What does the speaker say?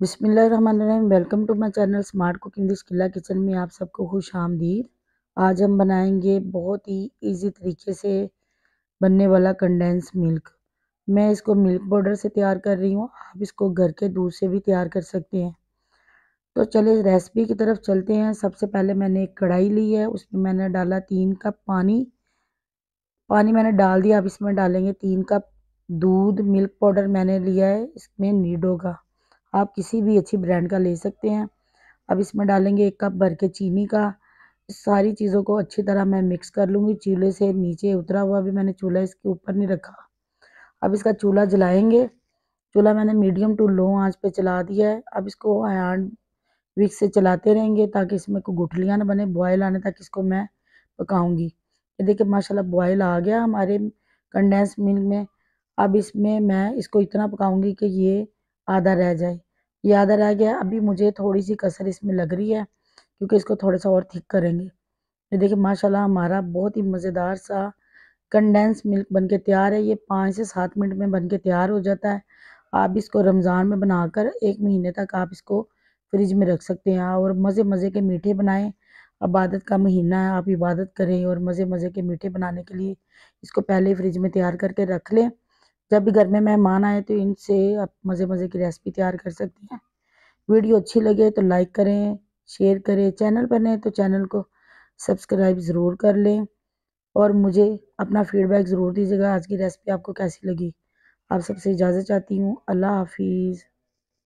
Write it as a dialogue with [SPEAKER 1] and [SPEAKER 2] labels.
[SPEAKER 1] बिसमीम welcome to my channel smart cooking dish किला kitchen में आप सबको खुश आमदीद आज हम बनाएंगे बहुत ही इजी तरीके से बनने वाला कंडेंस मिल्क मैं इसको मिल्क पाउडर से तैयार कर रही हूँ आप इसको घर के दूध से भी तैयार कर सकते हैं तो चलिए रेसिपी की तरफ चलते हैं सबसे पहले मैंने एक कढ़ाई ली है उसमें मैंने डाला तीन कप पानी पानी मैंने डाल दिया आप इसमें डालेंगे तीन कप दूध मिल्क पाउडर मैंने लिया है इसमें नीडोगा आप किसी भी अच्छी ब्रांड का ले सकते हैं अब इसमें डालेंगे एक कप भर के चीनी का सारी चीज़ों को अच्छी तरह मैं मिक्स कर लूँगी चूल्हे से नीचे उतरा हुआ भी मैंने चूल्हा इसके ऊपर नहीं रखा अब इसका चूल्हा जलाएंगे चूल्हा मैंने मीडियम टू लो आंच पे चला दिया है अब इसको आयन विक्स से चलाते रहेंगे ताकि इसमें कोई गुठलियाँ ना बने बॉयल आने तक इसको मैं पकाऊँगी ये देखिए माशाल्लाह बॉयल आ गया हमारे कंडेंस मिल्क में अब इसमें मैं इसको इतना पकाऊँगी कि ये आधा रह जाए याद रह गया अभी मुझे थोड़ी सी कसर इसमें लग रही है क्योंकि इसको थोड़ा सा और थिक करेंगे ये देखिए माशाल्लाह हमारा बहुत ही मज़ेदार सा कंडेंस मिल्क बन के तैयार है ये पाँच से सात मिनट में बन के तैयार हो जाता है आप इसको रमज़ान में बनाकर एक महीने तक आप इसको फ्रिज में रख सकते हैं और मज़े मज़े के मीठे बनाएं इबादत का महीना है आप इबादत करें और मज़े मज़े के मीठे बनाने के लिए इसको पहले फ्रिज में तैयार करके रख लें जब भी घर में मेहमान आए तो इनसे आप मज़े मज़े की रेसिपी तैयार कर सकती हैं वीडियो अच्छी लगे तो लाइक करें शेयर करें चैनल पर नहीं तो चैनल को सब्सक्राइब ज़रूर कर लें और मुझे अपना फीडबैक ज़रूर दीजिएगा आज की रेसिपी आपको कैसी लगी आप सबसे इजाज़त चाहती हूँ अल्लाह हाफिज़